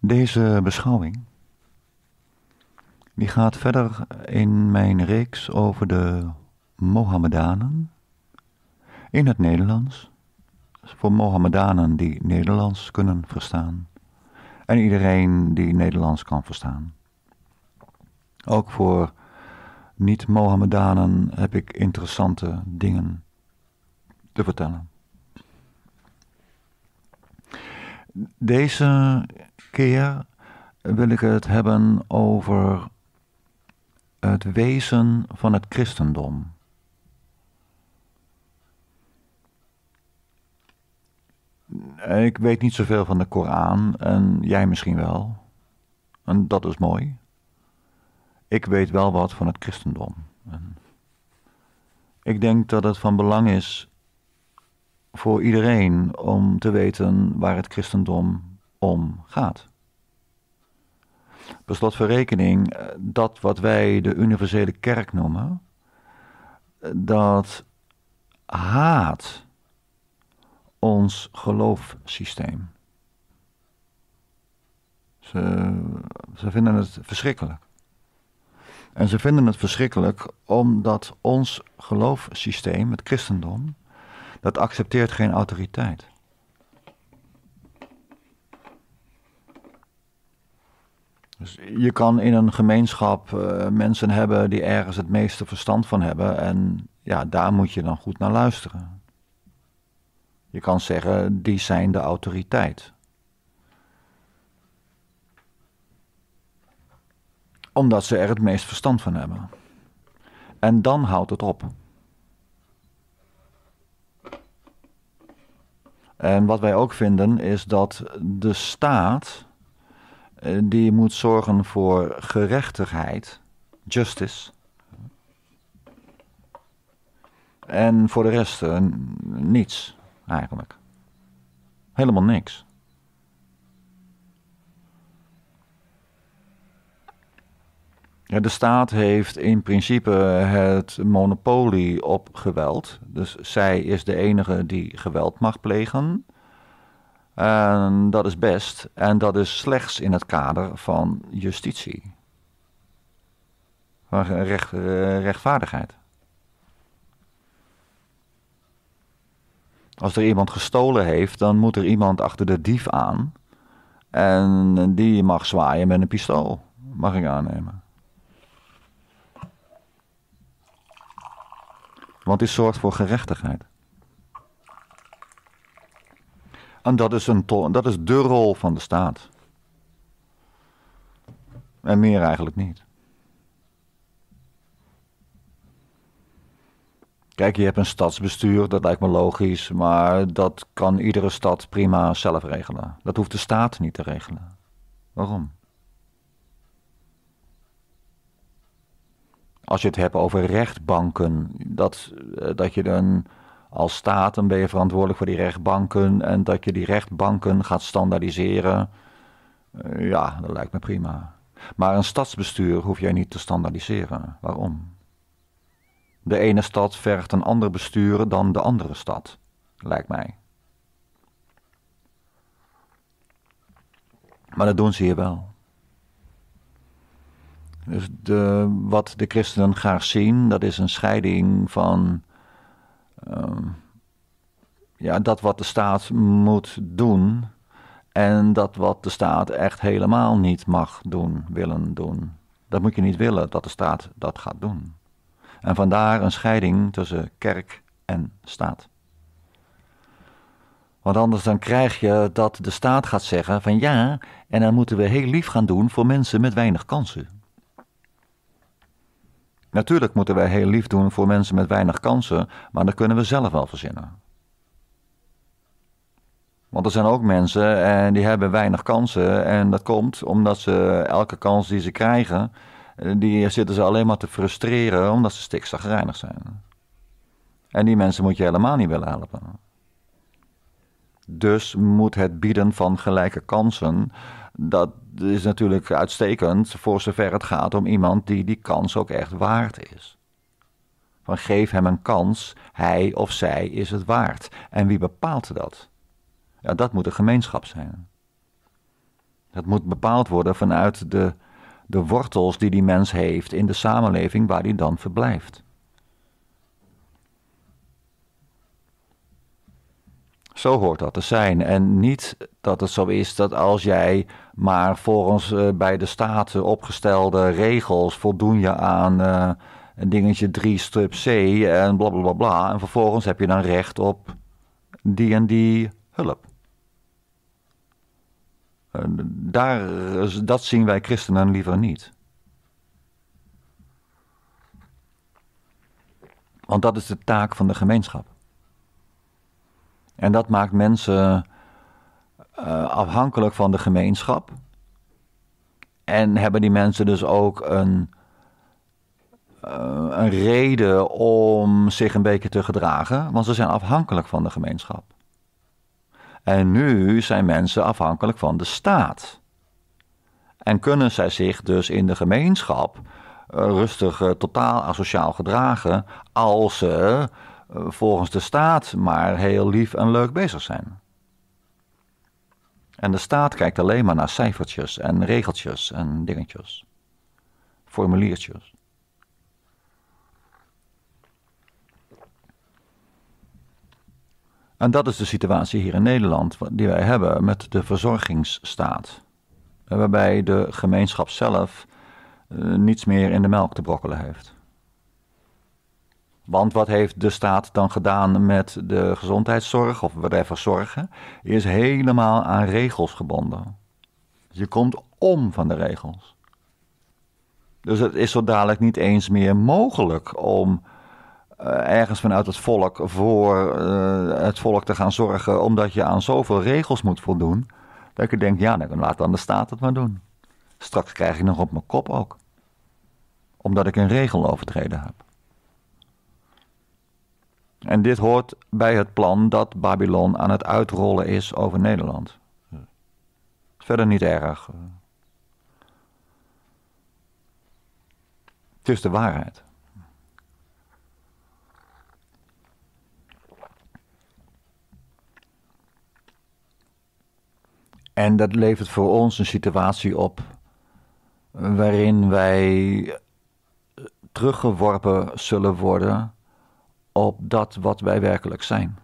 Deze beschouwing die gaat verder in mijn reeks over de Mohammedanen in het Nederlands. Voor Mohammedanen die Nederlands kunnen verstaan. En iedereen die Nederlands kan verstaan. Ook voor niet-Mohammedanen heb ik interessante dingen te vertellen. Deze keer wil ik het hebben over het wezen van het christendom. Ik weet niet zoveel van de Koran en jij misschien wel. En dat is mooi. Ik weet wel wat van het christendom. En ik denk dat het van belang is voor iedereen om te weten waar het christendom om gaat. Beslot voor rekening, eh, dat wat wij de universele kerk noemen, eh, dat haat ons geloofssysteem. Ze, ze vinden het verschrikkelijk. En ze vinden het verschrikkelijk omdat ons geloofssysteem, het christendom, dat accepteert geen autoriteit. Dus je kan in een gemeenschap eh, mensen hebben die ergens het meeste verstand van hebben. En ja, daar moet je dan goed naar luisteren. Je kan zeggen, die zijn de autoriteit. Omdat ze er het meest verstand van hebben. En dan houdt het op. En wat wij ook vinden is dat de staat eh, die moet zorgen voor gerechtigheid, justice. En voor de rest eh, niets, eigenlijk. Helemaal niks. Ja, de staat heeft in principe het monopolie op geweld. Dus zij is de enige die geweld mag plegen. En dat is best. En dat is slechts in het kader van justitie. Van recht, eh, rechtvaardigheid. Als er iemand gestolen heeft, dan moet er iemand achter de dief aan. En die mag zwaaien met een pistool, mag ik aannemen. Want die zorgt voor gerechtigheid. En dat is, een dat is de rol van de staat. En meer eigenlijk niet. Kijk, je hebt een stadsbestuur, dat lijkt me logisch, maar dat kan iedere stad prima zelf regelen. Dat hoeft de staat niet te regelen. Waarom? Als je het hebt over rechtbanken, dat, eh, dat je een als staat, ben je verantwoordelijk voor die rechtbanken. En dat je die rechtbanken gaat standaardiseren, eh, ja, dat lijkt me prima. Maar een stadsbestuur hoef jij niet te standaardiseren. Waarom? De ene stad vergt een ander bestuur dan de andere stad, lijkt mij. Maar dat doen ze hier wel. Dus de, wat de christenen graag zien, dat is een scheiding van Ehm, ja, dat wat de staat moet doen en dat wat de staat echt helemaal niet mag doen, willen doen. Dat moet je niet willen dat de staat dat gaat doen. En vandaar een scheiding tussen kerk en staat. Want anders dan krijg je dat de staat gaat zeggen van ja, en dan moeten we heel lief gaan doen voor mensen met weinig kansen. Natuurlijk moeten wij heel lief doen voor mensen met weinig kansen, maar dat kunnen we zelf wel verzinnen. Want er zijn ook mensen en eh, die hebben weinig kansen. En dat komt omdat ze elke kans die ze krijgen, eh, die zitten ze alleen maar te frustreren omdat ze stikstofgereinig zijn. En die mensen moet je helemaal niet willen helpen. Dus moet het bieden van gelijke kansen dat is natuurlijk uitstekend voor zover het gaat om iemand die die kans ook echt waard is. Van geef hem een kans, hij of zij is het waard. En wie bepaalt dat? Ja, dat moet een gemeenschap zijn. Dat moet bepaald worden vanuit de, de wortels die die mens heeft in de samenleving waar hij dan verblijft. Zo hoort dat te zijn. En niet dat het zo is dat als jij maar volgens eh, bij de staten opgestelde regels voldoen je aan eh, een dingetje 3 strip C en bla, bla bla En vervolgens heb je dan recht op die en die hulp. Eh, daar, dat zien wij christenen liever niet. Want dat is de taak van de gemeenschap. En dat maakt mensen eh, afhankelijk van de gemeenschap. En hebben die mensen dus ook een, eh, een reden om zich een beetje te gedragen, want ze zijn afhankelijk van de gemeenschap. En nu zijn mensen afhankelijk van de staat. En kunnen zij zich dus in de gemeenschap eh, rustig totaal asociaal gedragen als ze volgens de staat maar heel lief en leuk bezig zijn. En de staat kijkt alleen maar naar cijfertjes en regeltjes en dingetjes. Formuliertjes. En dat is de situatie hier in Nederland die wij hebben met de verzorgingsstaat. Waarbij de gemeenschap zelf eh, niets meer in de melk te brokkelen heeft. Want wat heeft de staat dan gedaan met de gezondheidszorg of whatever zorgen? Is helemaal aan regels gebonden. Je komt om van de regels. Dus het is zo dadelijk niet eens meer mogelijk om eh, ergens vanuit het volk voor eh, het volk te gaan zorgen, omdat je aan zoveel regels moet voldoen, dat je denkt, ja, nou, dan laat dan de staat het maar doen. Straks krijg ik nog op mijn kop ook, omdat ik een regel overtreden heb. En dit hoort bij het plan dat Babylon aan het uitrollen is over Nederland. Verder niet erg. Het is de waarheid. En dat levert voor ons een situatie op waarin wij teruggeworpen zullen worden op dat wat wij werkelijk zijn.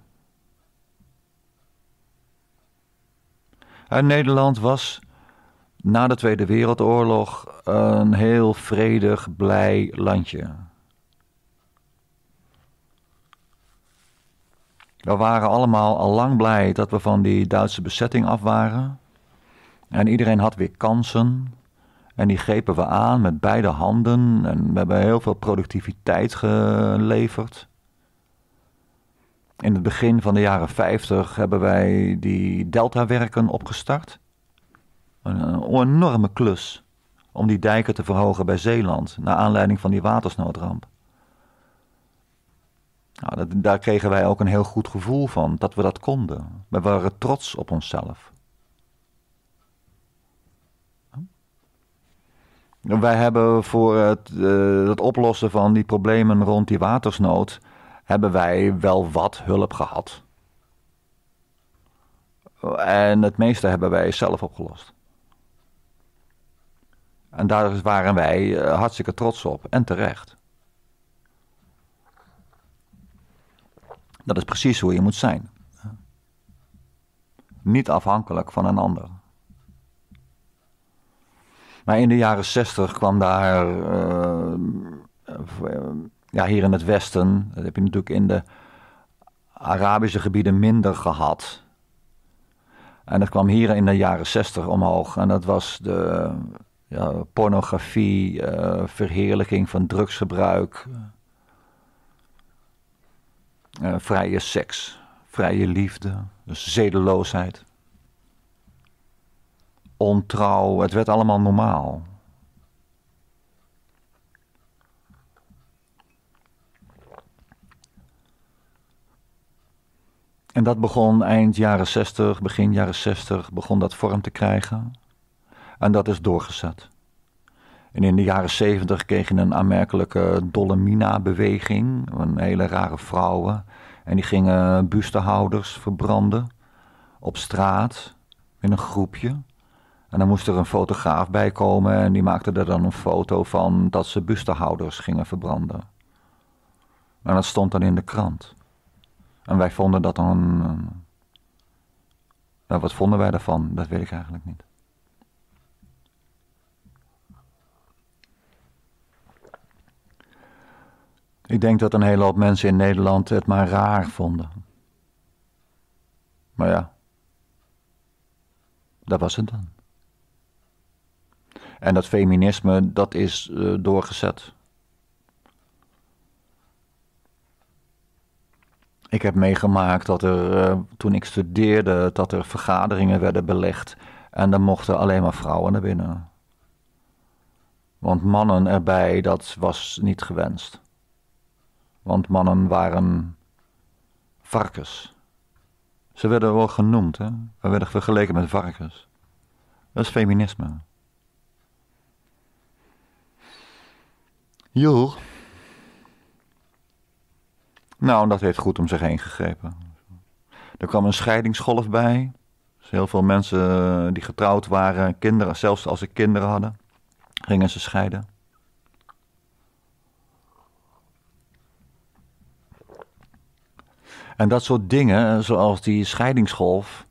Nederland was na de Tweede Wereldoorlog een heel vredig, blij landje. We waren allemaal al lang blij dat we van die Duitse bezetting af waren. En iedereen had weer kansen. En die grepen we aan met beide handen. En we hebben heel veel productiviteit geleverd. In het begin van de jaren 50 hebben wij die deltawerken opgestart. Een, enorme klus om die dijken te verhogen bij Zeeland, naar aanleiding van die watersnoodramp. Nou, dat, daar kregen wij ook een heel goed gevoel van, dat we dat konden. We waren trots op onszelf. Hm? Wij hebben voor het, eh, het oplossen van die problemen rond die watersnood hebben wij wel wat hulp gehad. En het meeste hebben wij zelf opgelost. En daar waren wij eh, hartstikke trots op en terecht. Dat is precies hoe je moet zijn. Niet afhankelijk van een ander. Maar in de jaren zestig kwam daar. Eh, ja, hier in het Westen, heb je natuurlijk in de Arabische gebieden minder gehad. En dat kwam hier in de jaren zestig omhoog. En dat was de ja, pornografie, eh, verheerlijking van drugsgebruik, eh, vrije seks, vrije liefde, dus zedeloosheid, ontrouw. Het werd allemaal normaal. En dat begon eind jaren 60, begin jaren 60, begon dat vorm te krijgen. En dat is doorgezet. En in de jaren 70 kreeg je een aanmerkelijke Dolomina-beweging. Een hele rare vrouwen. En die gingen bustehouders verbranden op straat in een groepje. En dan moest er een fotograaf bij komen en die maakte er dan een foto van dat ze bustehouders gingen verbranden. En dat stond dan in de krant. En wij vonden dat dan. Nou, wat vonden wij daarvan? Dat weet ik eigenlijk niet. Ik denk dat een hele hoop mensen in Nederland het maar raar vonden. Maar ja, dat was het dan. En dat feminisme, dat is uh, doorgezet. Ik heb meegemaakt dat er, eh, toen ik studeerde, dat er vergaderingen werden belegd. En dan mochten alleen maar vrouwen naar binnen. Want mannen erbij, dat was niet gewenst. Want mannen waren varkens. Ze werden wel genoemd, hè? We werden vergeleken met varkens. Dat is feminisme. Joh. Nou, dat heeft goed om zich heen gegrepen. Er kwam een scheidingsgolf bij. Dus heel veel mensen eh, die getrouwd waren, kinderen, zelfs als ze kinderen hadden, gingen ze scheiden. En dat soort dingen, zoals die scheidingsgolf,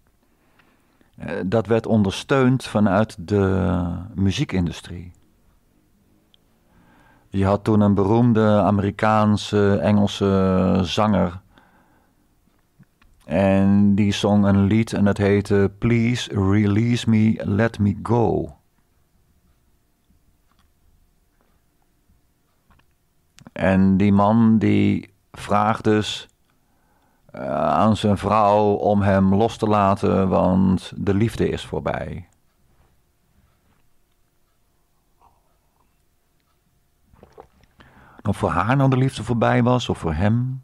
eh, dat werd ondersteund vanuit de muziekindustrie. Je had toen een beroemde Amerikaanse, Engelse zanger. En die zong een lied en dat heette Please Release Me, Let Me Go. En die man die vraagt dus eh, aan zijn vrouw om hem los te laten, want de liefde is voorbij. Of voor haar nou de liefde voorbij was, of voor hem.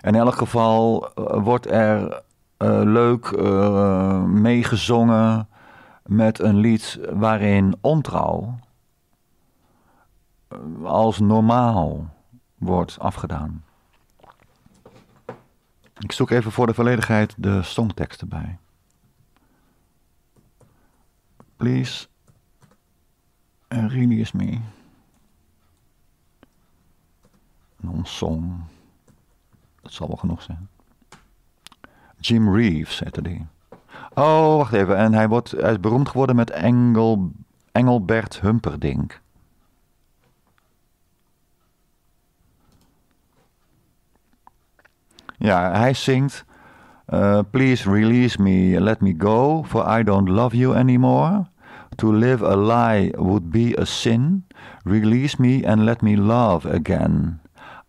In elk geval eh, wordt er eh, leuk uh, meegezongen met een lied waarin ontrouw als normaal wordt afgedaan. Ik zoek even voor de volledigheid de songtekst erbij. Please Release really me. Non-song. Dat zal wel genoeg zijn. Jim Reeves heette die. Oh, wacht even. En hij, wordt, hij is beroemd geworden met Engel, Engelbert Humperdinck. Ja, hij zingt... Eh, please release me, let me go, for I don't love you anymore. To live a lie would be a sin. Release me and let me love again.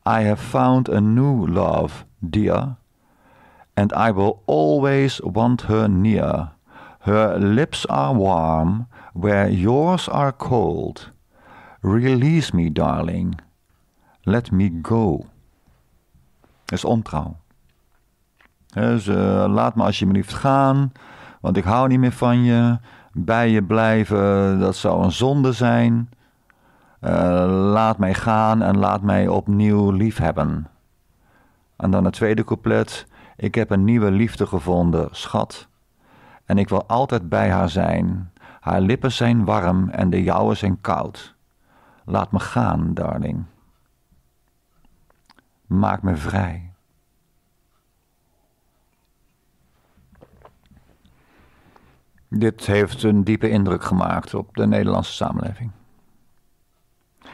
I have found a new love, dear, and I will always want her near. Her lips are warm where yours are cold. Release me, darling. Let me go. Dat is ontrouw. He, dus, uh, laat me alsjeblieft gaan, want ik hou niet meer van je. bij je blijven, dat zou een zonde zijn. Eh, laat mij gaan en laat mij opnieuw liefhebben. En dan het tweede couplet. Ik heb een nieuwe liefde gevonden, schat. En ik wil altijd bij haar zijn. Haar lippen zijn warm en de jouwe zijn koud. Laat me gaan, darling. Maak me vrij. Dit heeft een diepe indruk gemaakt op de Nederlandse samenleving.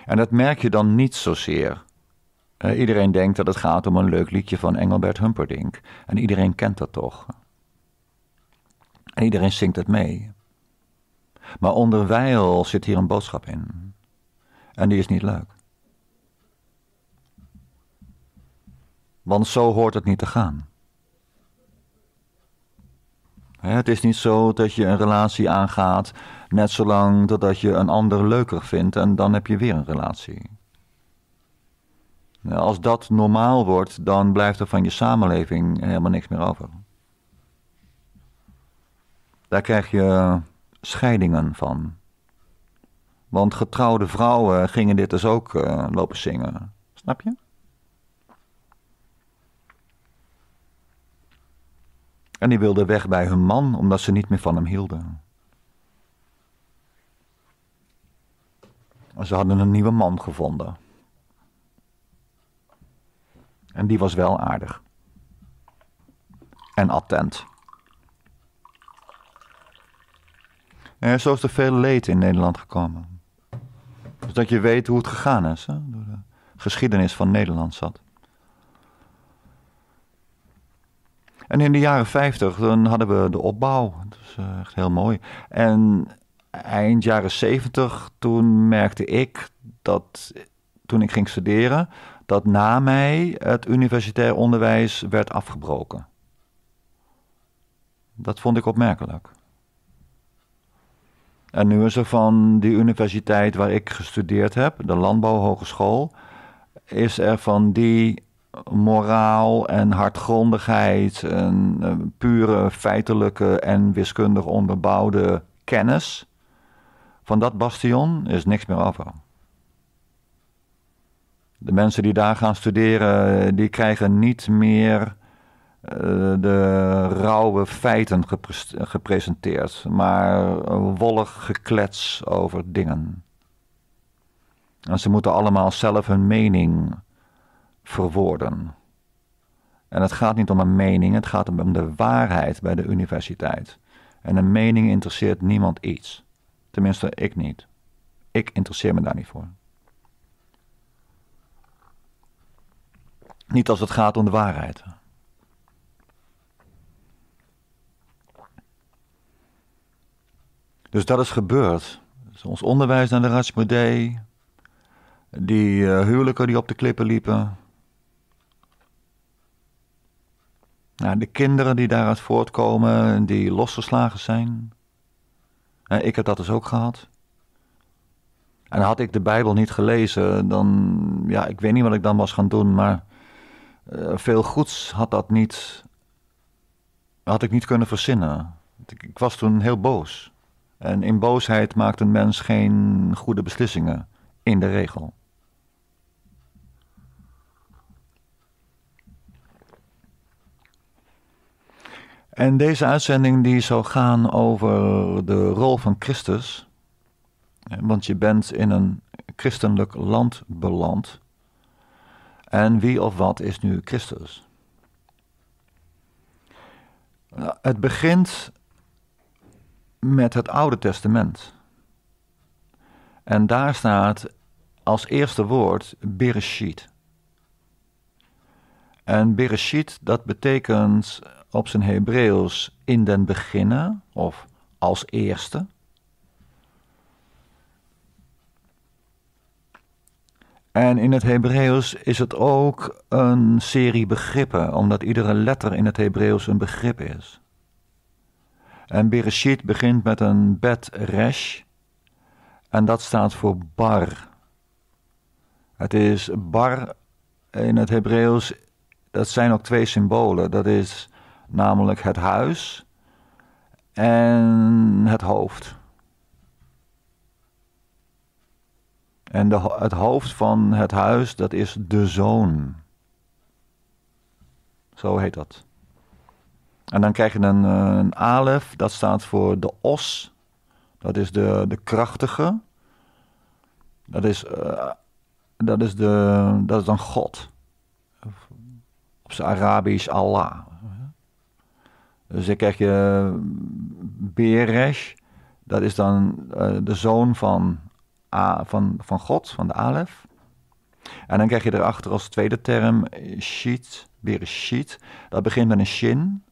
En dat merk je dan niet zozeer. Uh, iedereen denkt dat het gaat om een leuk liedje van Engelbert Humperdinck. En iedereen kent dat toch. En iedereen zingt het mee. Maar onderwijl zit hier een boodschap in. En die is niet leuk. Want zo hoort het niet te gaan. Het is niet zo dat je een relatie aangaat net zolang totdat je een ander leuker vindt en dan heb je weer een relatie. Nou, als dat normaal wordt, dan blijft er van je samenleving helemaal niks meer over. Daar krijg je scheidingen van. Want getrouwde vrouwen gingen dit dus ook eh, lopen zingen. Snap je? En die wilden weg bij hun man omdat ze niet meer van hem hielden. En ze hadden een nieuwe man gevonden. En die was wel aardig. En attent. En zo is er veel leed in Nederland gekomen. Dus dat je weet hoe het gegaan is. Door de geschiedenis van Nederland zat. En in de jaren 50 dan hadden we de opbouw. Dat is eh, echt heel mooi. En eind jaren 70 toen merkte ik dat toen ik ging studeren, dat na mij het universitair onderwijs werd afgebroken. Dat vond ik opmerkelijk. En nu is er van die universiteit waar ik gestudeerd heb, de Landbouwhogeschool, is er van die moraal en hardgrondigheid en eh, pure feitelijke en wiskundig onderbouwde kennis. Van dat bastion is niks meer af. De mensen die daar gaan studeren, die krijgen niet meer eh, de rauwe feiten gepresenteerd, maar wollig geklets over dingen. En ze moeten allemaal zelf hun mening verwoorden. En het gaat niet om een mening, het gaat om de waarheid bij de universiteit. En een mening interesseert niemand iets. Tenminste, ik niet. Ik interesseer me daar niet voor. Niet als het gaat om de waarheid. Dus dat is gebeurd. ons onderwijs naar de Rajmodee, die eh, huwelijken die op de klippen liepen, Nou, de kinderen die daaruit voortkomen, die losgeslagen zijn. ik heb dat dus ook gehad. En had ik de Bijbel niet gelezen, dan, ja, ik weet niet wat ik dan was gaan doen, maar eh, veel goeds had dat niet, had ik niet kunnen verzinnen. Ik, ik, was toen heel boos. En in boosheid maakt een mens geen goede beslissingen, in de regel. En deze uitzending die zou gaan over de rol van Christus. Eh, want je bent in een christelijk land beland. En wie of wat is nu Christus? Nou, het begint met het Oude Testament. En daar staat als eerste woord Bereshit. En Bereshit, dat betekent op zijn Hebreeuws in den beginnen of als eerste. En in het Hebreeuws is het ook een serie begrippen, omdat iedere letter in het Hebreeuws een begrip is. En Bereshit begint met een bet resh, en dat staat voor bar. Het is bar in het Hebreeuws, dat zijn ook twee symbolen. Dat is namelijk het huis en het hoofd. En de, het hoofd van het huis, dat is de zoon. Zo heet dat. En dan krijg je een, eh, een alef, dat staat voor de os. Dat is de, de krachtige. Dat is, uh, dat, is de, dat is dan God. Op zijn Arabisch Allah. Dus dan krijg je eh, Beresh, dat is dan eh, de zoon van, A, van, van God, van de Alef. En dan krijg je erachter als tweede term Sheet, Bereshit. Dat begint met een Shin.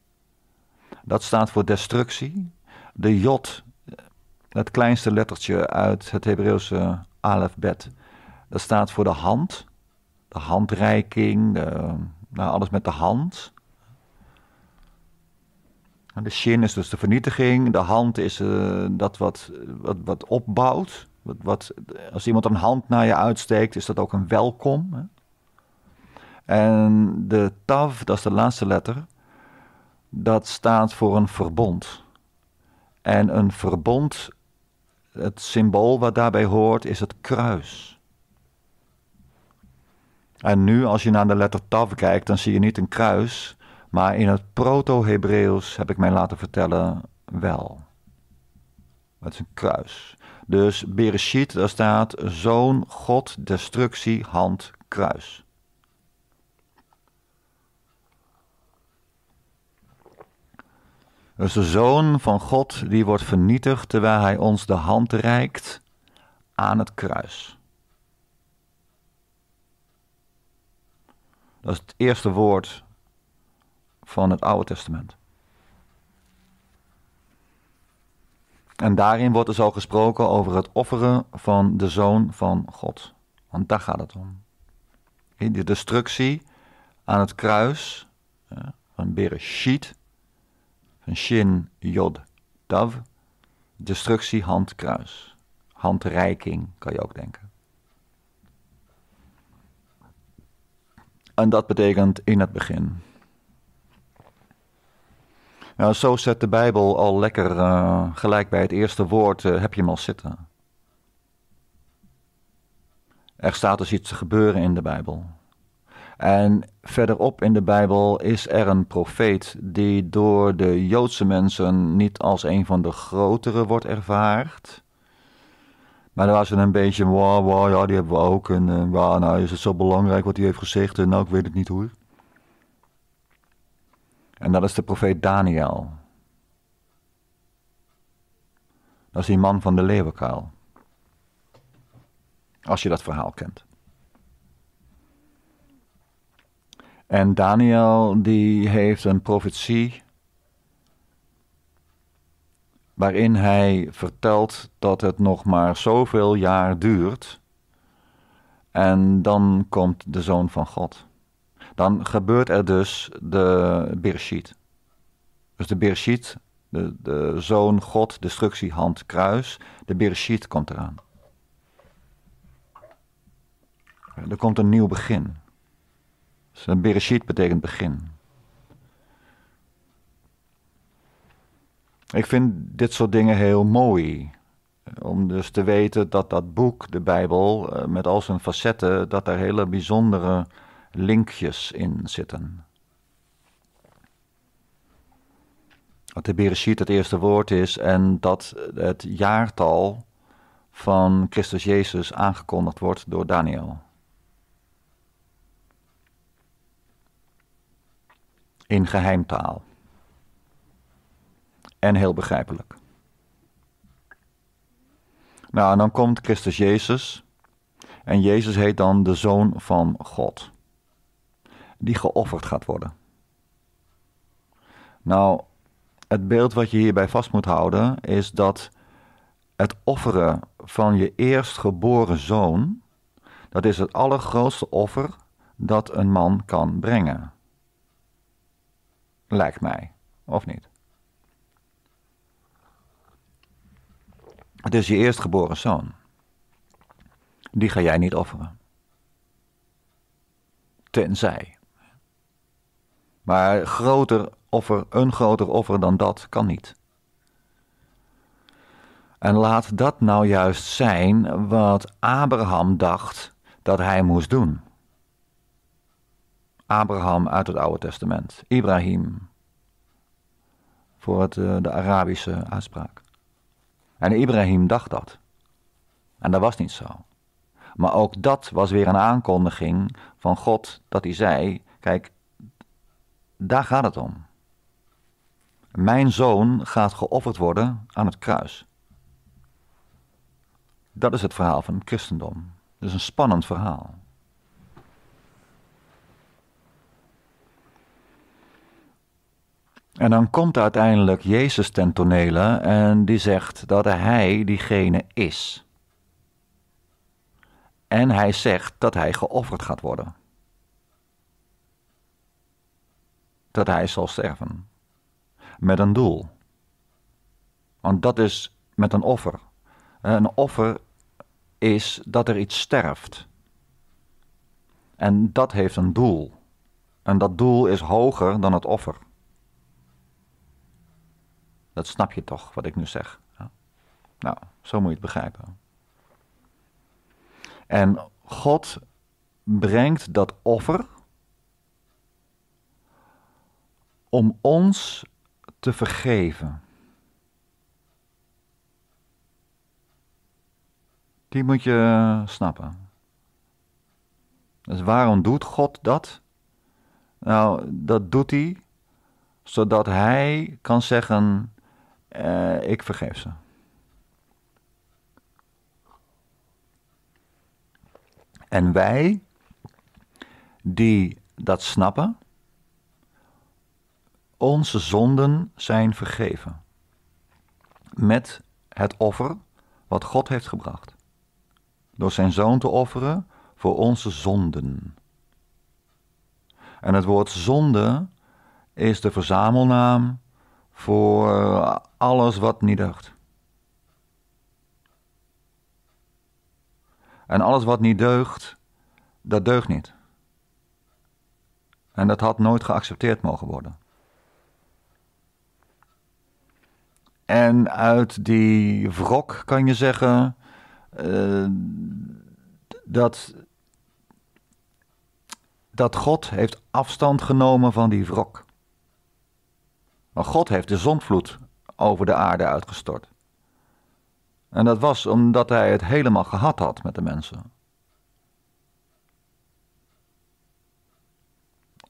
Dat staat voor destructie. De jot het kleinste lettertje uit het Hebreeuwse Bet, Dat staat voor de hand, de handreiking, nou, alles met de hand. Nou, de shin is dus de vernietiging. De hand is eh, dat wat, wat, wat opbouwt. Wat, wat, als iemand een hand naar je uitsteekt, is dat ook een welkom. Hè? En de tav, dat is de laatste letter, dat staat voor een verbond. En een verbond, het symbool wat daarbij hoort, is het kruis. En nu, als je naar de letter tav kijkt, dan zie je niet een kruis, maar in het proto-Hebreeuws heb ik mij laten vertellen wel. Het is een kruis. Dus Bereshit, daar staat zoon, God, destructie, hand, kruis. Dus de zoon van God die wordt vernietigd terwijl hij ons de hand reikt aan het kruis. Dat is het eerste woord van het Oude Testament. En daarin wordt er dus zo gesproken over het offeren van de Zoon van God. Want daar gaat het om. De destructie aan het kruis eh, van Bereshit, van Shin Yod dav. Destructie, hand, kruis. Handreiking kan je ook denken. En dat betekent in het begin. Nou, zo zet de Bijbel al lekker eh, gelijk bij het eerste woord, eh, heb je hem al zitten. Er staat dus iets te gebeuren in de Bijbel. En verderop in de Bijbel is er een profeet die door de Joodse mensen niet als een van de grotere wordt ervaard. Maar daar was een beetje, wow, ja, die hebben we ook. En uh, nou is het zo belangrijk wat hij heeft gezegd en nou, ik weet het niet hoe. En dat is de profeet Daniel. Dat is die man van de leeuwenkuil. Als je dat verhaal kent. En Daniel die heeft een profetie waarin hij vertelt dat het nog maar zoveel jaar duurt en dan komt de zoon van God dan gebeurt er dus de Bereshit. Dus de Bereshit, de, de zoon, God, destructie, hand, kruis. De Bereshit komt eraan. Er komt een nieuw begin. Dus een Bereshit betekent begin. Ik vind dit soort dingen heel mooi. Om dus te weten dat dat boek, de Bijbel, eh, met al zijn facetten, dat daar hele bijzondere linkjes in zitten. Dat de Bereshit het eerste woord is en dat het jaartal van Christus Jezus aangekondigd wordt door Daniel. In geheimtaal. En heel begrijpelijk. Nou, en dan komt Christus Jezus. En Jezus heet dan de Zoon van God die geofferd gaat worden. Nou, het beeld wat je hierbij vast moet houden is dat het offeren van je eerstgeboren zoon, dat is het allergrootste offer dat een man kan brengen. Lijkt mij, of niet? Het is je eerstgeboren zoon. Die ga jij niet offeren. Tenzij. Maar groter offer, een groter offer dan dat kan niet. En laat dat nou juist zijn wat Abraham dacht dat hij moest doen. Abraham uit het Oude Testament, Ibrahim, voor het, eh, de Arabische uitspraak. En Ibrahim dacht dat. En dat was niet zo. Maar ook dat was weer een aankondiging van God dat hij zei: Kijk, daar gaat het om. Mijn zoon gaat geofferd worden aan het kruis. Dat is het verhaal van het christendom. Dat is een spannend verhaal. En dan komt uiteindelijk Jezus ten tonele en die zegt dat hij diegene is. En hij zegt dat hij geofferd gaat worden. dat hij zal sterven. Met een doel. Want dat is met een offer. Een offer is dat er iets sterft. En dat heeft een doel. En dat doel is hoger dan het offer. Dat snap je toch, wat ik nu zeg. Nou, zo moet je het begrijpen. En God brengt dat offer om ons te vergeven. Die moet je snappen. Dus waarom doet God dat? Nou, dat doet hij zodat hij kan zeggen: eh, Ik vergeef ze. En wij die dat snappen, onze zonden zijn vergeven. Met het offer wat God heeft gebracht. Door zijn zoon te offeren voor onze zonden. En het woord zonde is de verzamelnaam voor eh, alles wat niet deugt. En alles wat niet deugt, dat deugt niet. En dat had nooit geaccepteerd mogen worden. En uit die wrok kan je zeggen eh, dat, dat God heeft afstand genomen van die wrok. Maar God heeft de zondvloed over de aarde uitgestort. En dat was omdat hij het helemaal gehad had met de mensen.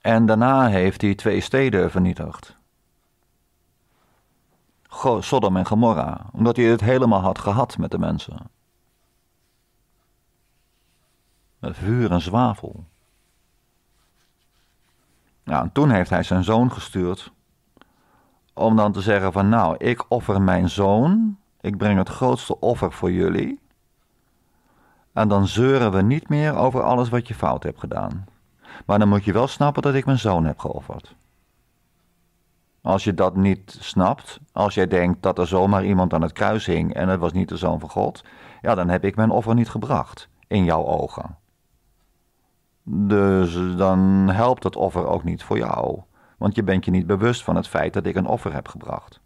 En daarna heeft hij twee steden vernietigd. Sodom en Gomorra, omdat hij het helemaal had gehad met de mensen. Met vuur en zwavel. Nou, en toen heeft hij zijn zoon gestuurd om dan te zeggen van nou, ik offer mijn zoon, ik breng het grootste offer voor jullie. En dan zeuren we niet meer over alles wat je fout hebt gedaan. Maar dan moet je wel snappen dat ik mijn zoon heb geofferd. Als je dat niet snapt, als jij denkt dat er zomaar iemand aan het kruis hing en het was niet de zoon van God, ja, dan heb ik mijn offer niet gebracht in jouw ogen. Dus dan helpt het offer ook niet voor jou, want je bent je niet bewust van het feit dat ik een offer heb gebracht.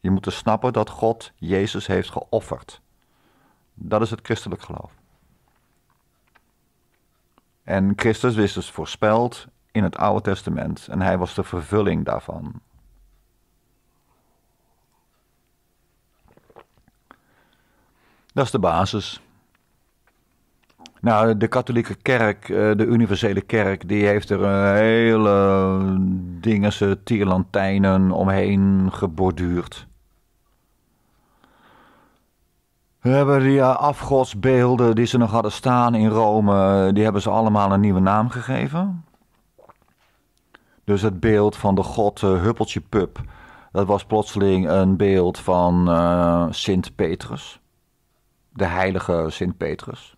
Je moet dus snappen dat God Jezus heeft geofferd. Dat is het christelijk geloof. En Christus is dus voorspeld in het Oude Testament en hij was de vervulling daarvan. Dat is de basis. Nou, de katholieke kerk, eh, de universele kerk, die heeft er eh, hele dingense tierlantijnen omheen geborduurd. We hebben die eh, afgodsbeelden die ze nog hadden staan in Rome, die hebben ze allemaal een nieuwe naam gegeven. Dus het beeld van de god eh, Huppeltje Pup, dat was plotseling een beeld van eh, Sint Petrus. De heilige Sint Petrus.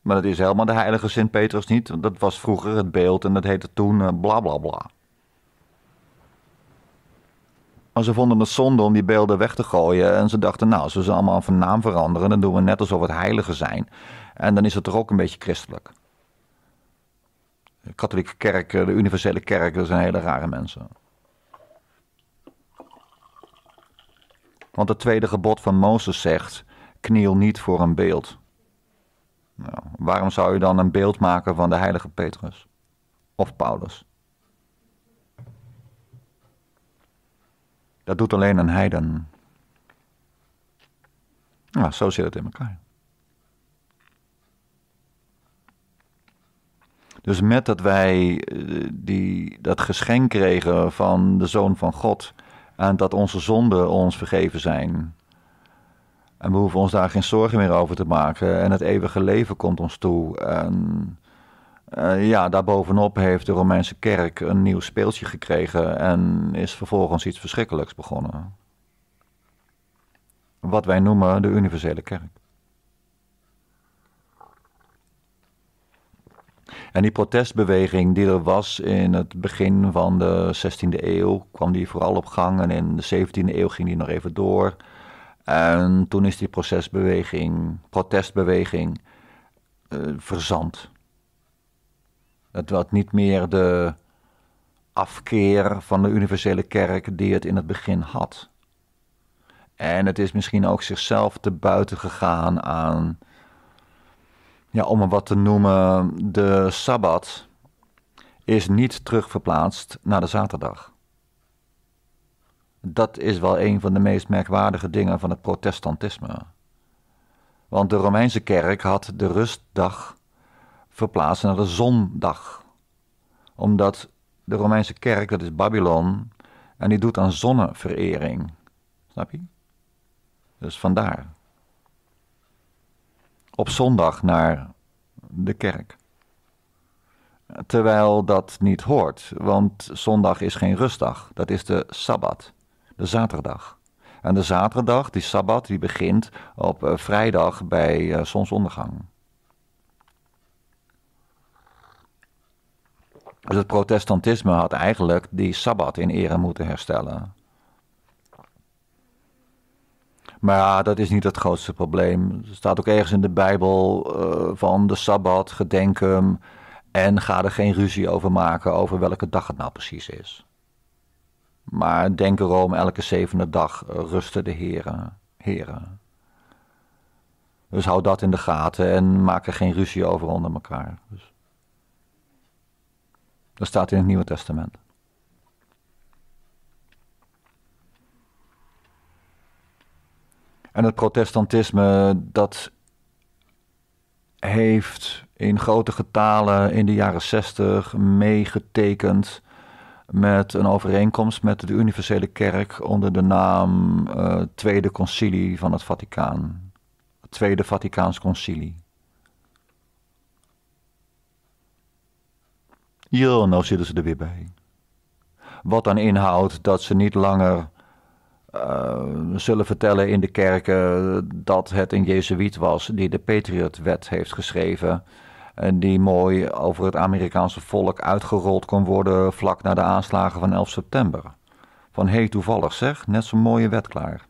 Maar dat is helemaal de heilige Sint Petrus niet. Dat was vroeger het beeld en dat heette toen eh, bla bla bla. Maar ze vonden het zonde om die beelden weg te gooien. En ze dachten, nou, als we ze allemaal van naam veranderen, dan doen we net alsof het heilige zijn. En dan is het toch ook een beetje christelijk. De katholieke kerk, eh, de universele kerk, zijn hele rare mensen. Want het tweede gebod van Mozes zegt: kniel niet voor een beeld. Nou, waarom zou je dan een beeld maken van de heilige Petrus of Paulus? Dat doet alleen een heiden. Nou, zo zit het in elkaar. Dus met dat wij eh, die, dat geschenk kregen van de Zoon van God en dat onze zonden ons vergeven zijn. En we hoeven ons daar geen zorgen meer over te maken. En het eeuwige leven komt ons toe. En uh, ja, daarbovenop heeft de Romeinse kerk een nieuw speeltje gekregen en is vervolgens iets verschrikkelijks begonnen. Wat wij noemen de universele kerk. En die protestbeweging die er was in het begin van de 16e eeuw, kwam die vooral op gang. En in de 17e eeuw ging die nog even door. En toen is die procesbeweging, protestbeweging eh, verzand. Het was niet meer de afkeer van de universele kerk die het in het begin had. En het is misschien ook zichzelf te buiten gegaan aan ja, om het wat te noemen, de Sabbat is niet terugverplaatst naar de zaterdag. Dat is wel een van de meest merkwaardige dingen van het protestantisme. Want de Romeinse kerk had de rustdag verplaatst naar de zondag. Omdat de Romeinse kerk, dat is Babylon, en die doet aan zonneverering. Snap je? Dus vandaar op zondag naar de kerk. Terwijl dat niet hoort, want zondag is geen rustdag, dat is de sabbat, de zaterdag. En de zaterdag, die sabbat, die begint op eh, vrijdag bij eh, zonsondergang. Dus het protestantisme had eigenlijk die sabbat in ere moeten herstellen. Maar ja, dat is niet het grootste probleem. Er staat ook ergens in de Bijbel eh, van de Sabbat, gedenk hem. En ga er geen ruzie over maken over welke dag het nou precies is. Maar denk erom, elke zevende dag eh, rusten de heren, heren. Dus hou dat in de gaten en maak er geen ruzie over onder elkaar. Dus. Dat staat in het Nieuwe Testament. En het protestantisme, dat heeft in grote getalen in de jaren 60 meegetekend met een overeenkomst met de universele kerk onder de naam eh, Tweede Concilie van het Vaticaan. Tweede Vaticaans Concilie. Jo, nou zitten ze er weer bij. Wat dan inhoudt dat ze niet langer eh, zullen vertellen in de kerken dat het een Jezuïet was die de Patriot Petriet-wet heeft geschreven. En die mooi over het Amerikaanse volk uitgerold kon worden vlak na de aanslagen van 11 september. Van heet toevallig zeg, net zo'n mooie wet klaar.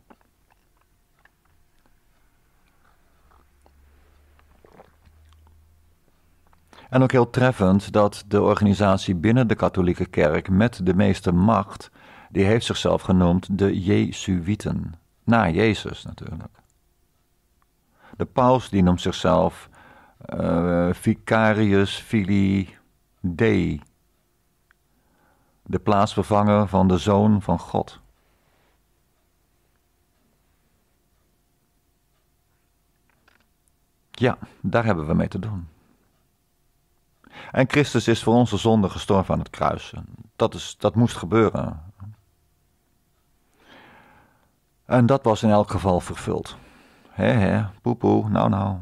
En ook heel treffend dat de organisatie binnen de katholieke kerk met de meeste macht die heeft zichzelf genoemd de Jezuïeten. Na Jezus natuurlijk. De paus die noemt zichzelf eh, Vicarius Filii Dei. De plaatsvervanger van de Zoon van God. Ja, daar hebben we mee te doen. En Christus is voor onze zonde gestorven aan het kruis. Dat, is, dat moest gebeuren. En dat was in elk geval vervuld. Hé hé, poepoe, nou nou.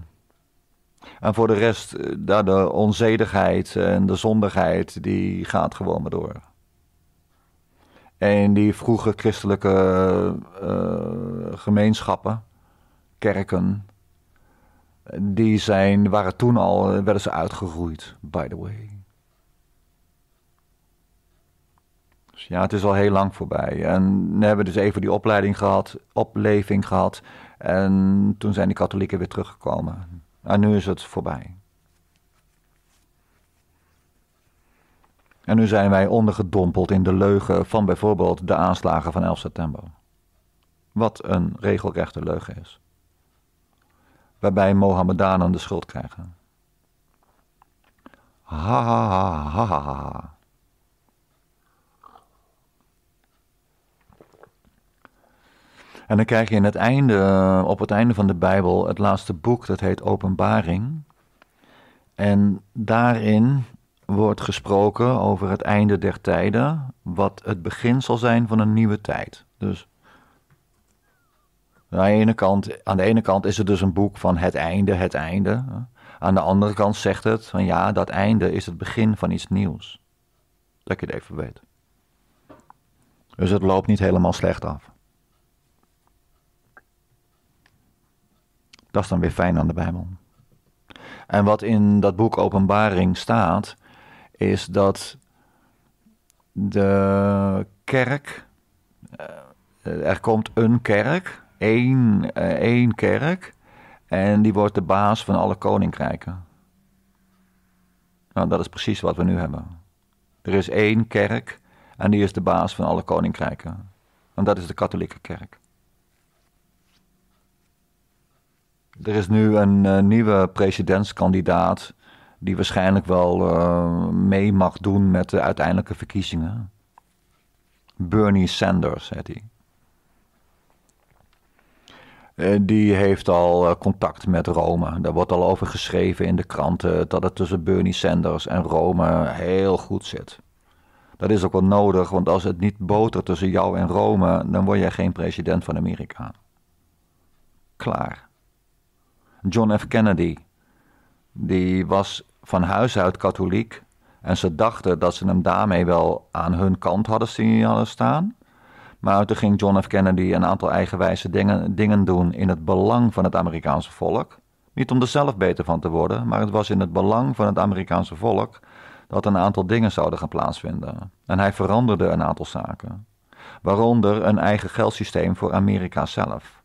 En voor de rest, eh, daar de onzedigheid en de zondigheid, die gaat gewoon maar door. En die vroege christelijke eh, gemeenschappen, kerken, die zijn, waren toen al, eh, werden ze uitgeroeid, by the way. Ja, het is al heel lang voorbij. En we hebben dus even die opleiding gehad, opleving gehad. En toen zijn die katholieken weer teruggekomen. En nu is het voorbij. En nu zijn wij ondergedompeld in de leugen van bijvoorbeeld de aanslagen van 11 september. Wat een regelrechte leugen is. Waarbij Mohammedanen de schuld krijgen. Ha ha ha ha ha. En dan krijg je in het einde, eh, op het einde van de Bijbel, het laatste boek, dat heet Openbaring. En daarin wordt gesproken over het einde der tijden, wat het begin zal zijn van een nieuwe tijd. Dus aan de ene kant, aan de ene kant is het dus een boek van het einde, het einde. Aan de andere kant zegt het van ja, dat einde is het begin van iets nieuws. Dat je het even weet. Dus het loopt niet helemaal slecht af. Dat is dan weer fijn aan de Bijbel. En wat in dat boek Openbaring staat, is dat de kerk, eh, er komt een kerk, één, eh, één kerk, en die wordt de baas van alle koninkrijken. Nou, dat is precies wat we nu hebben. Er is één kerk en die is de baas van alle koninkrijken. En dat is de katholieke kerk. Er is nu een eh, nieuwe presidentskandidaat die waarschijnlijk wel eh, mee mag doen met de uiteindelijke verkiezingen. Bernie Sanders heet hij. Eh, die heeft al contact met Rome. Daar wordt al over geschreven in de kranten dat het tussen Bernie Sanders en Rome heel goed zit. Dat is ook wel nodig, want als het niet botert tussen jou en Rome, dan word jij geen president van Amerika. Klaar. John F. Kennedy. Die was van huis uit katholiek. En ze dachten dat ze hem daarmee wel aan hun kant hadden zien staan. Maar toen ging John F. Kennedy een aantal eigenwijze dingen, dingen doen in het belang van het Amerikaanse volk. Niet om er zelf beter van te worden, maar het was in het belang van het Amerikaanse volk dat een aantal dingen zouden gaan plaatsvinden. En hij veranderde een aantal zaken. Waaronder een eigen geldsysteem voor Amerika zelf.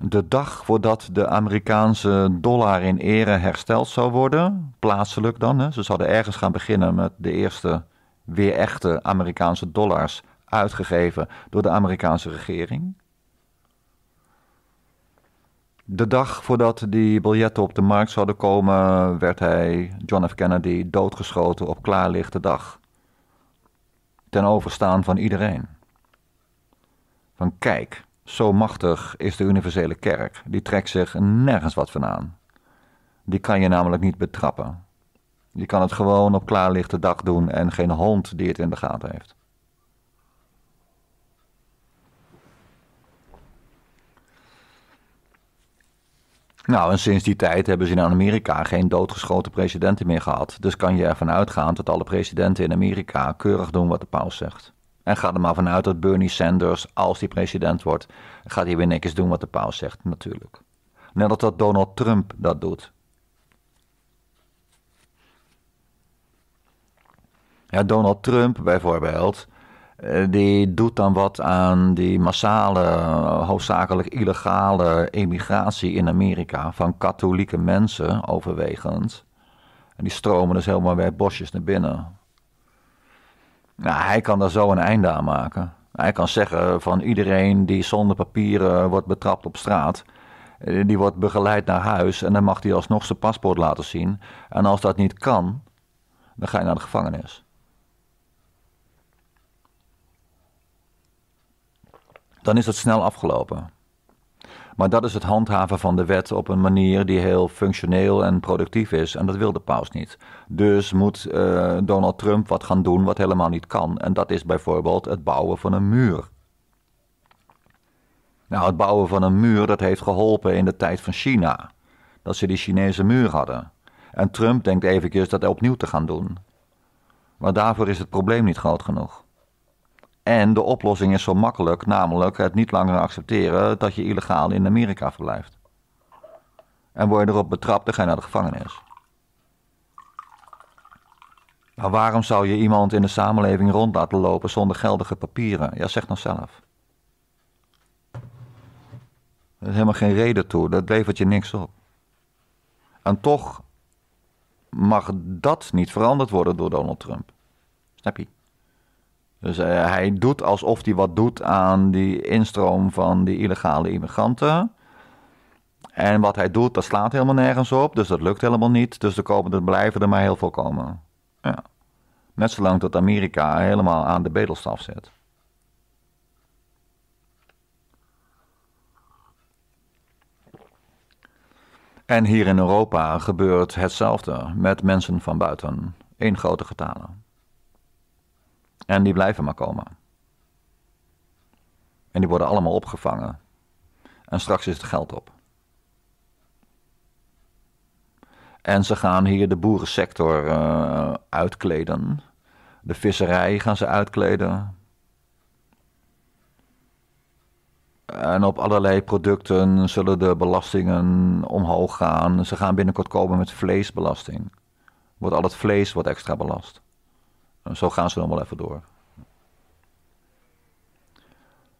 De dag voordat de Amerikaanse dollar in ere hersteld zou worden, plaatselijk dan. Hè. Ze zouden ergens gaan beginnen met de eerste weer echte Amerikaanse dollars uitgegeven door de Amerikaanse regering. De dag voordat die biljetten op de markt zouden komen, werd hij, John F. Kennedy, doodgeschoten op klaarlichte dag. Ten overstaan van iedereen. Van kijk, zo machtig is de universele kerk, die trekt zich nergens wat van aan. Die kan je namelijk niet betrappen. Die kan het gewoon op klaarlichte dag doen en geen hond die het in de gaten heeft. Nou, en sinds die tijd hebben ze in Amerika geen doodgeschoten presidenten meer gehad. Dus kan je ervan uitgaan dat alle presidenten in Amerika keurig doen wat de paus zegt. En ga er maar vanuit dat Bernie Sanders, als hij president wordt, gaat hij weer niks doen wat de paus zegt, natuurlijk. Net als dat Donald Trump dat doet. Ja, Donald Trump bijvoorbeeld, eh, die doet dan wat aan die massale, hoofdzakelijk illegale emigratie in Amerika van katholieke mensen overwegend. En die stromen dus helemaal bij bosjes naar binnen. Nou, hij kan daar zo een einde aan maken. Hij kan zeggen van iedereen die zonder papieren wordt betrapt op straat, eh, die wordt begeleid naar huis en dan mag hij alsnog zijn paspoort laten zien. En als dat niet kan, dan ga je naar de gevangenis. Dan is het snel afgelopen. Maar dat is het handhaven van de wet op een manier die heel functioneel en productief is. En dat wil de paus niet. Dus moet eh, Donald Trump wat gaan doen wat helemaal niet kan. En dat is bijvoorbeeld het bouwen van een muur. Nou, het bouwen van een muur, dat heeft geholpen in de tijd van China. Dat ze die Chinese muur hadden. En Trump denkt eventjes dat opnieuw te gaan doen. Maar daarvoor is het probleem niet groot genoeg. En de oplossing is zo makkelijk, namelijk het niet langer accepteren dat je illegaal in Amerika verblijft. En word je erop betrapt, dan ga je naar de gevangenis. Maar waarom zou je iemand in de samenleving rond laten lopen zonder geldige papieren? Ja, zeg nou zelf. Er is helemaal geen reden toe, dat levert je niks op. En toch mag dat niet veranderd worden door Donald Trump. Snap je? Dus eh, hij doet alsof hij wat doet aan die instroom van die illegale immigranten. En wat hij doet, dat slaat helemaal nergens op. Dus dat lukt helemaal niet. Dus er, komen, blijven er maar heel veel komen. Ja. Net zolang dat Amerika helemaal aan de bedelstaf zit. En hier in Europa gebeurt hetzelfde met mensen van buiten. In grote getalen. En die blijven maar komen. En die worden allemaal opgevangen. En straks is het geld op. En ze gaan hier de boerensector eh, uitkleden. De visserij gaan ze uitkleden. En op allerlei producten zullen de belastingen omhoog gaan. Ze gaan binnenkort komen met vleesbelasting. Wordt al het vlees wat extra belast zo gaan ze allemaal even door.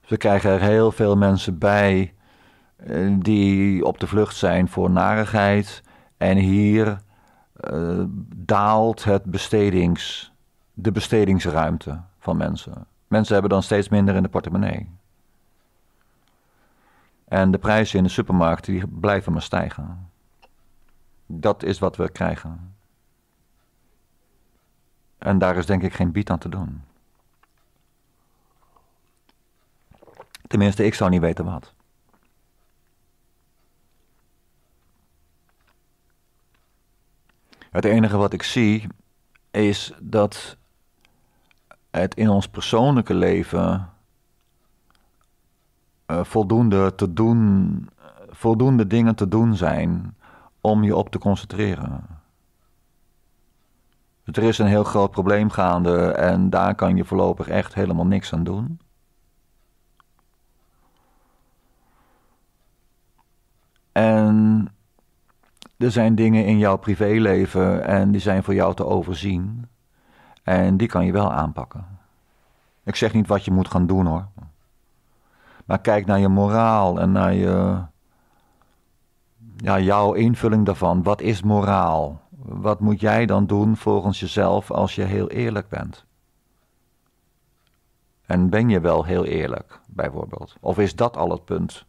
Ze krijgen er heel veel mensen bij eh, die op de vlucht zijn voor narigheid. En hier eh, daalt het bestedings, de bestedingsruimte van mensen. Mensen hebben dan steeds minder in de portemonnee. En de prijzen in de supermarkten die blijven maar stijgen. Dat is wat we krijgen. En daar is denk ik geen bied aan te doen. Tenminste, ik zou niet weten wat. Het enige wat ik zie is dat het in ons persoonlijke leven eh, voldoende, te doen, voldoende dingen te doen zijn om je op te concentreren er is een heel groot probleem gaande en daar kan je voorlopig echt helemaal niks aan doen. En er zijn dingen in jouw privéleven en die zijn voor jou te overzien. En die kan je wel aanpakken. Ik zeg niet wat je moet gaan doen hoor. Maar kijk naar je moraal en naar je, ja, jouw invulling daarvan. Wat is moraal? Wat moet jij dan doen volgens jezelf als je heel eerlijk bent? En ben je wel heel eerlijk, bijvoorbeeld? Of is dat al het punt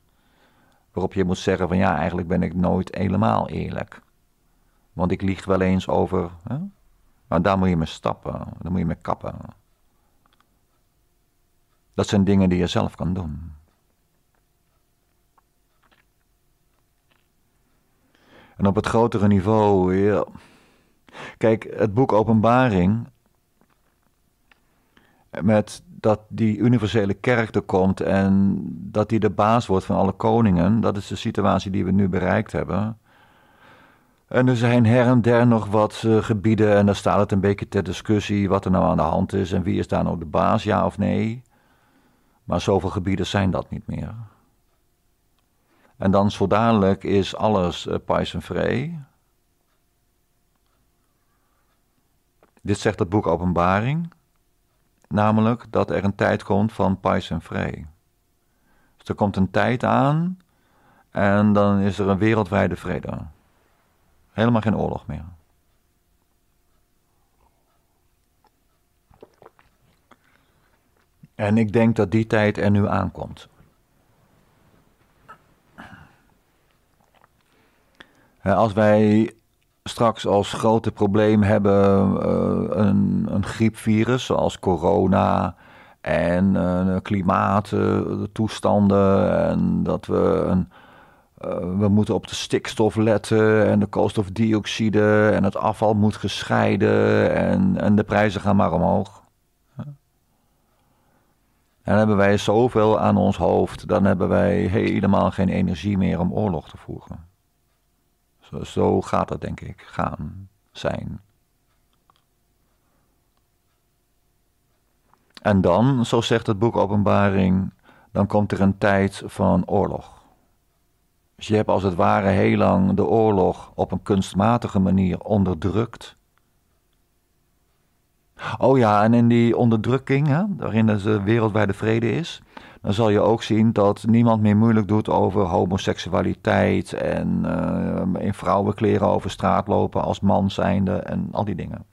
waarop je moet zeggen van ja, eigenlijk ben ik nooit helemaal eerlijk. Want ik lieg wel eens over, hè? maar daar moet je mee stappen, daar moet je mee kappen. Dat zijn dingen die je zelf kan doen. En op het grotere niveau, ja. Kijk, het boek Openbaring, met dat die universele kerk er komt en dat die de baas wordt van alle koningen, dat is de situatie die we nu bereikt hebben. En er zijn her en der nog wat eh, gebieden en daar staat het een beetje ter discussie wat er nou aan de hand is en wie is daar nou de baas, ja of nee. Maar zoveel gebieden zijn dat niet meer. En dan zo dadelijk is alles uh, eh, Python vrij. Dit zegt het boek Openbaring. Namelijk dat er een tijd komt van Python vrij. Dus er komt een tijd aan en dan is er een wereldwijde vrede. Helemaal geen oorlog meer. En ik denk dat die tijd er nu aankomt. Eh, als wij straks als grote probleem hebben eh, een, een griepvirus zoals corona en eh, klimaattoestanden en dat we een... we moeten op de stikstof letten en de koolstofdioxide en het afval moet gescheiden en, en de prijzen gaan maar omhoog. En dan hebben wij zoveel aan ons hoofd, dan hebben wij helemaal geen energie meer om oorlog te voeren. Zo, zo gaat dat, denk ik. Gaan, zijn. En dan, zo zegt het boek Openbaring, dan komt er een tijd van oorlog. Dus je hebt als het ware heel lang de oorlog op een kunstmatige manier onderdrukt. Oh ja, en in die onderdrukking, hè, waarin dus de wereldwijde vrede is, dan zal je ook zien dat niemand meer moeilijk doet over homoseksualiteit en uh, in vrouwenkleren over straat lopen als man zijnde en al die dingen.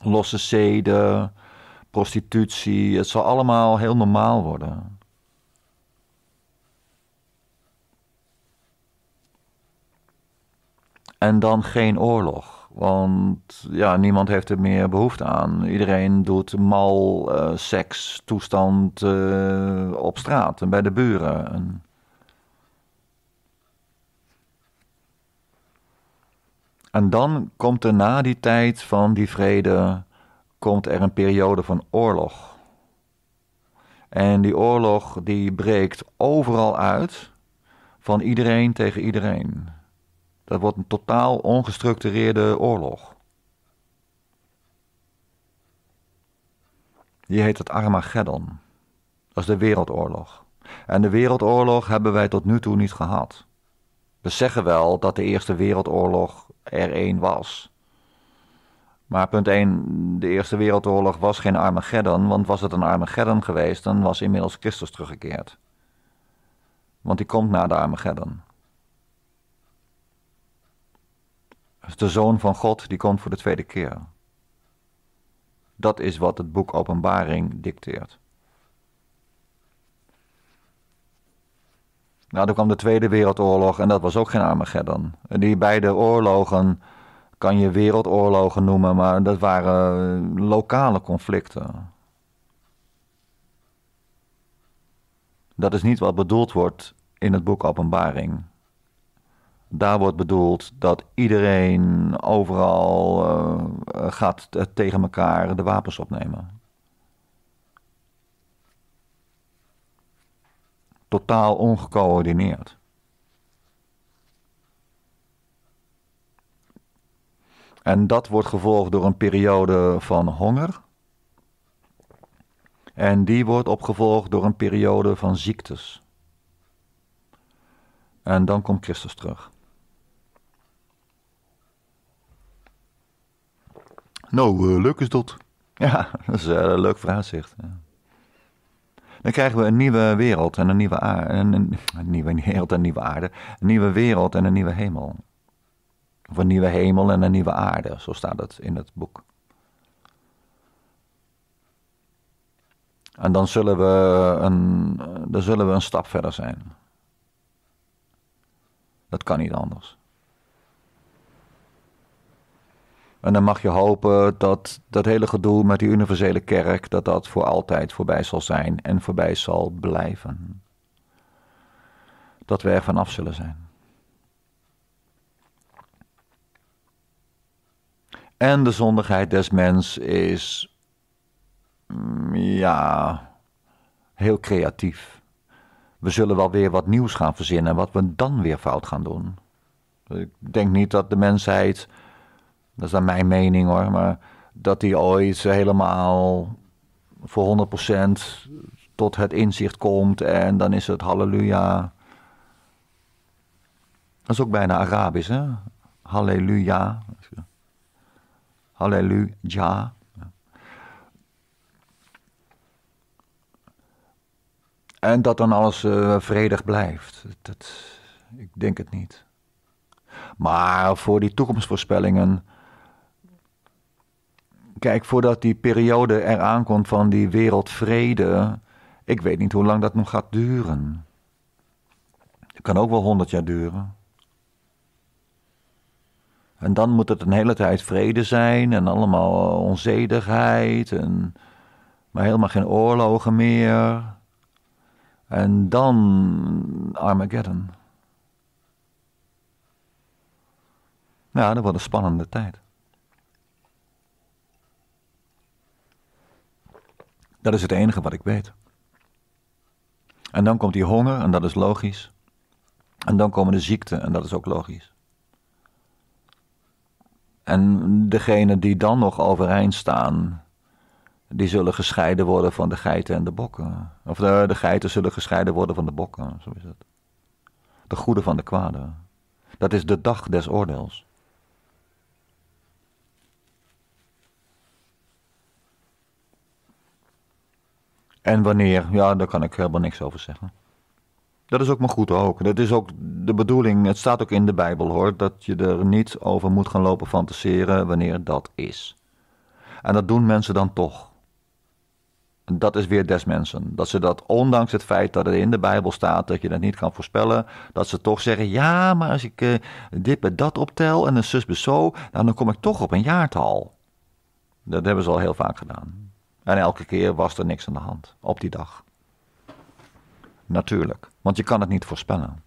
Losse zeden, prostitutie, het zal allemaal heel normaal worden. En dan geen oorlog. Want ja, niemand heeft er meer behoefte aan. Iedereen doet mal, uh, eh, seks, toestand eh, op straat en bij de buren. En... en dan komt er na die tijd van die vrede, komt er een periode van oorlog. En die oorlog die breekt overal uit, van iedereen tegen iedereen. Dat wordt een totaal ongestructureerde oorlog. Die heet het Armageddon. Dat is de wereldoorlog. En de wereldoorlog hebben wij tot nu toe niet gehad. We zeggen wel dat de Eerste Wereldoorlog er één was. Maar punt één: de Eerste Wereldoorlog was geen Armageddon, want was het een Armageddon geweest, dan was inmiddels Christus teruggekeerd. Want die komt na de Armageddon. Dus de Zoon van God die komt voor de tweede keer. Dat is wat het boek Openbaring dicteert. Nou, dan kwam de Tweede Wereldoorlog en dat was ook geen Armageddon. Die beide oorlogen kan je wereldoorlogen noemen, maar dat waren lokale conflicten. Dat is niet wat bedoeld wordt in het boek Openbaring. Daar wordt bedoeld dat iedereen overal eh, eh, gaat eh, tegen elkaar de wapens opnemen. Totaal ongecoördineerd. En dat wordt gevolgd door een periode van honger. En die wordt opgevolgd door een periode van ziektes. En dan komt Christus terug. Nou, eh, leuk is dat. Ja, dat is een eh, leuk vooruitzicht. Dan krijgen we een nieuwe wereld en een nieuwe aarde. Een, een, nieuwe wereld en een nieuwe aarde. Een nieuwe wereld en een nieuwe hemel. Of een nieuwe hemel en een nieuwe aarde, zo staat het in het boek. En dan zullen we een, dan zullen we een stap verder zijn. Dat kan niet anders. En dan mag je hopen dat dat hele gedoe met die universele kerk, dat dat voor altijd voorbij zal zijn en voorbij zal blijven. Dat we er vanaf af zullen zijn. En de zondigheid des mens is, mm, ja, heel creatief. We zullen wel weer wat nieuws gaan verzinnen, wat we dan weer fout gaan doen. Ik denk niet dat de mensheid dat is dan mijn mening hoor, maar dat hij ooit helemaal voor 100% tot het inzicht komt en dan is het halleluja. Dat is ook bijna Arabisch, hè? Halleluja. Halleluja. En dat dan alles eh, vredig blijft. Dat, ik denk het niet. Maar voor die toekomstvoorspellingen kijk, voordat die periode eraan komt van die wereldvrede, ik weet niet hoe lang dat nog gaat duren. Het kan ook wel honderd jaar duren. En dan moet het een hele tijd vrede zijn en allemaal eh, onzedigheid, en, maar helemaal geen oorlogen meer. En dan Armageddon. Nou, dat wordt een spannende tijd. Dat is het enige wat ik weet. En dan komt die honger, en dat is logisch. En dan komen de ziekten, en dat is ook logisch. En degenen die dan nog overeind staan, die zullen gescheiden worden van de geiten en de bokken. Of de, de geiten zullen gescheiden worden van de bokken, zo is het. De goede van de kwade. Dat is de dag des oordeels. En wanneer, ja, daar kan ik helemaal niks over zeggen. Dat is ook maar goed ook. Dat is ook de bedoeling. Het staat ook in de Bijbel hoor. Dat je er niet over moet gaan lopen fantaseren wanneer dat is. En dat doen mensen dan toch. dat is weer des mensen. Dat ze dat ondanks het feit dat het in de Bijbel staat dat je dat niet kan voorspellen. Dat ze toch zeggen: ja, maar als ik eh, dit bij dat optel en een zus bij zo. Nou, dan kom ik toch op een jaartal. Dat hebben ze al heel vaak gedaan. En elke keer was er niks aan de hand op die dag. Natuurlijk, want je kan het niet voorspellen.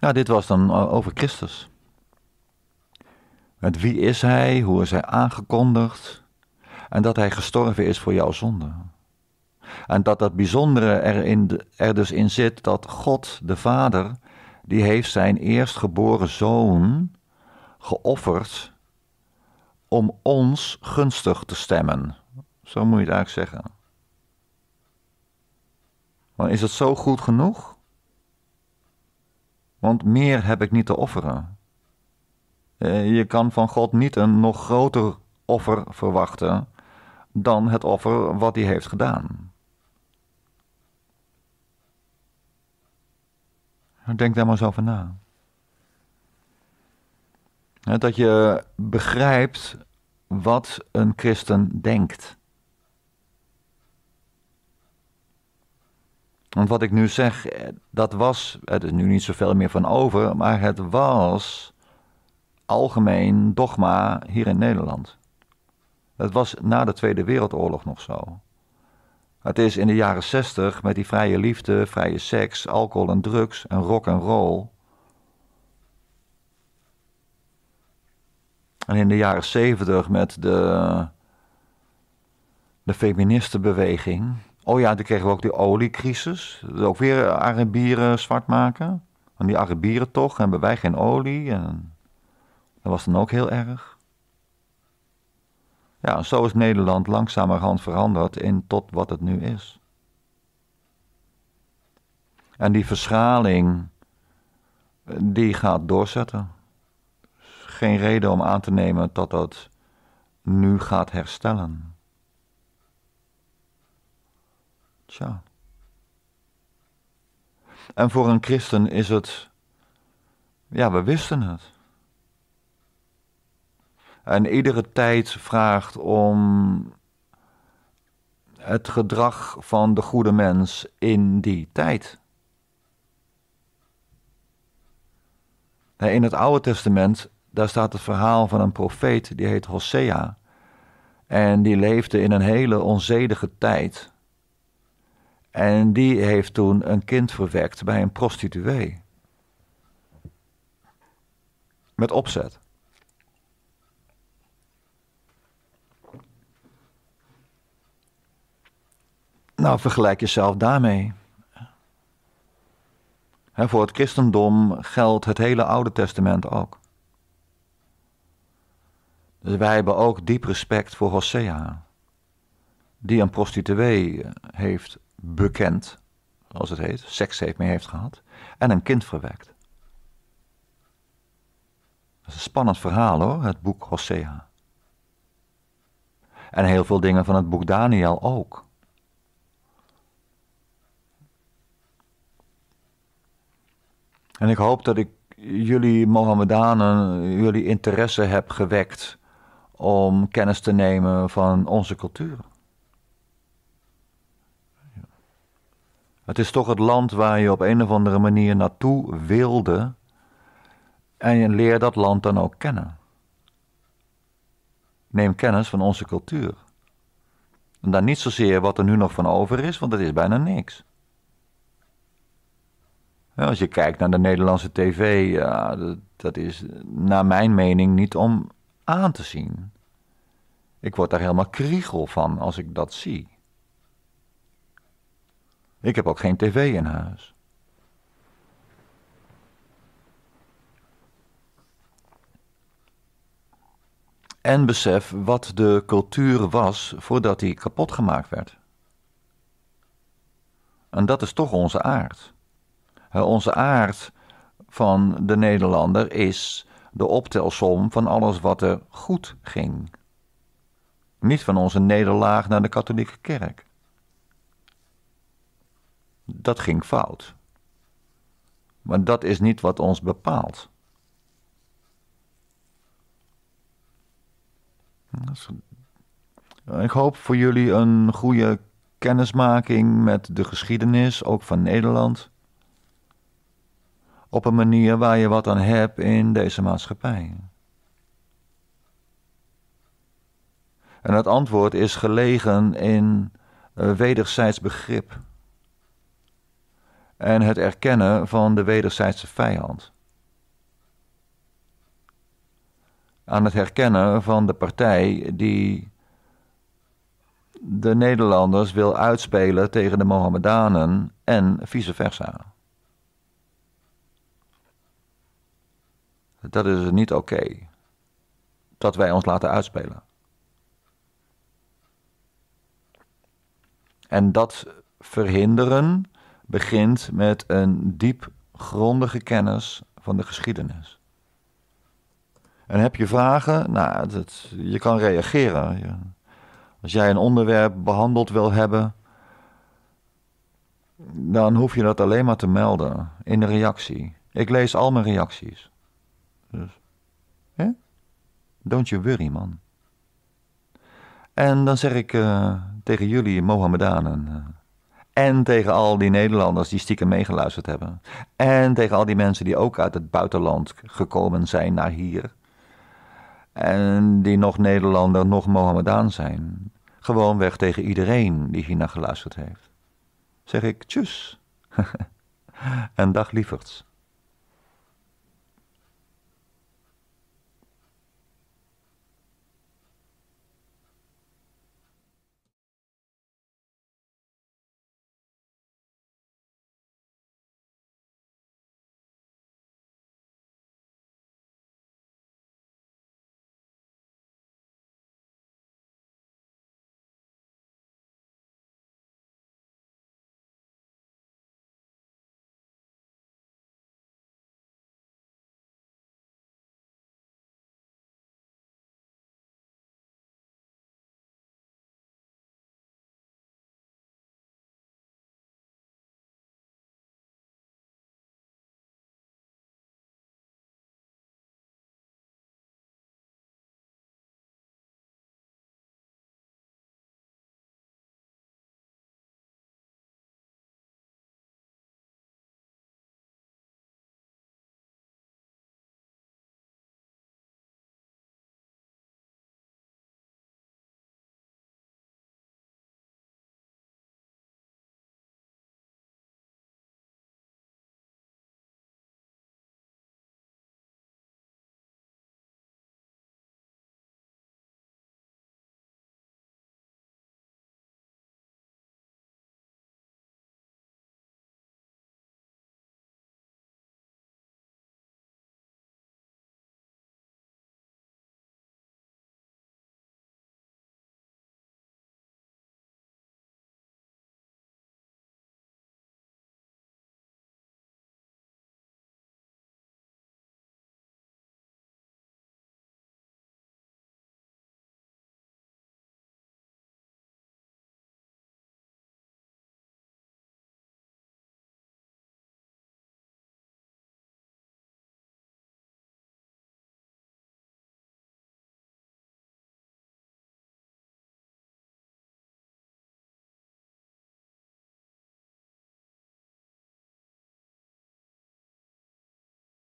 Nou, dit was dan eh, over Christus. Met wie is hij? Hoe is hij aangekondigd? En dat hij gestorven is voor jouw zonde. En dat dat bijzondere er, in, er dus in zit dat God de Vader, die heeft zijn eerstgeboren zoon geofferd om ons gunstig te stemmen. Zo moet je het eigenlijk zeggen. Maar is het zo goed genoeg? Want meer heb ik niet te offeren. Eh, je kan van God niet een nog groter offer verwachten dan het offer wat hij heeft gedaan. Denk daar maar eens over na. Dat je begrijpt wat een christen denkt. Want wat ik nu zeg, eh, dat was, het is nu niet zoveel meer van over, maar het was algemeen dogma hier in Nederland. Het was na de Tweede Wereldoorlog nog zo. Het is in de jaren zestig met die vrije liefde, vrije seks, alcohol en drugs en rock en roll En in de jaren zeventig met de, de feministenbeweging. Oh ja, toen kregen we ook die oliecrisis. Ook weer Arabieren zwart maken. want die Arabieren toch, hebben wij geen olie. En dat was dan ook heel erg. Ja, zo is Nederland langzamerhand veranderd in tot wat het nu is. En die verschaling, eh, die gaat doorzetten geen reden om aan te nemen dat dat nu gaat herstellen. Tja. En voor een christen is het, ja, we wisten het. En iedere tijd vraagt om het gedrag van de goede mens in die tijd. In het Oude Testament daar staat het verhaal van een profeet, die heet Hosea. En die leefde in een hele onzedige tijd. En die heeft toen een kind verwekt bij een prostituee. Met opzet. Nou, vergelijk jezelf daarmee. voor het christendom geldt het hele Oude Testament ook. Dus wij hebben ook diep respect voor Hosea, die een prostituee eh, heeft bekend, als het heet, seks heeft mee heeft gehad, en een kind verwekt. Dat is een spannend verhaal hoor, het boek Hosea. En heel veel dingen van het boek Daniel ook. En ik hoop dat ik jullie Mohammedanen, jullie interesse heb gewekt om kennis te nemen van onze cultuur. Het is toch het land waar je op een of andere manier naartoe wilde. En je leer dat land dan ook kennen. Neem kennis van onze cultuur. En dan niet zozeer wat er nu nog van over is, want dat is bijna niks. als je kijkt naar de Nederlandse tv, ja, dat is naar mijn mening niet om aan te zien. Ik word daar helemaal kriegel van als ik dat zie. Ik heb ook geen tv in huis. En besef wat de cultuur was voordat die kapot gemaakt werd. En dat is toch onze aard. Onze aard van de Nederlander is de optelsom van alles wat er goed ging. Niet van onze nederlaag naar de katholieke kerk. Dat ging fout. Maar dat is niet wat ons bepaalt. Ik hoop voor jullie een goede kennismaking met de geschiedenis, ook van Nederland op een manier waar je wat aan hebt in deze maatschappij? En het antwoord is gelegen in eh, wederzijds begrip en het erkennen van de wederzijdse vijand. Aan het herkennen van de partij die de Nederlanders wil uitspelen tegen de Mohammedanen en vice versa. Dat is dus niet oké. Dat wij ons laten uitspelen. En dat verhinderen begint met een diep grondige kennis van de geschiedenis. En heb je vragen? Nou, dat, je kan reageren. als jij een onderwerp behandeld wil hebben, dan hoef je dat alleen maar te melden in de reactie. Ik lees al mijn reacties. Dus, hè? Don't you worry, man. En dan zeg ik eh, tegen jullie, Mohammedanen. Eh, en tegen al die Nederlanders die stiekem meegeluisterd hebben. En tegen al die mensen die ook uit het buitenland gekomen zijn naar hier. En die nog Nederlander, nog Mohammedaan zijn. Gewoon weg tegen iedereen die hier naar geluisterd heeft. Zeg ik tjus. en dag lieverds.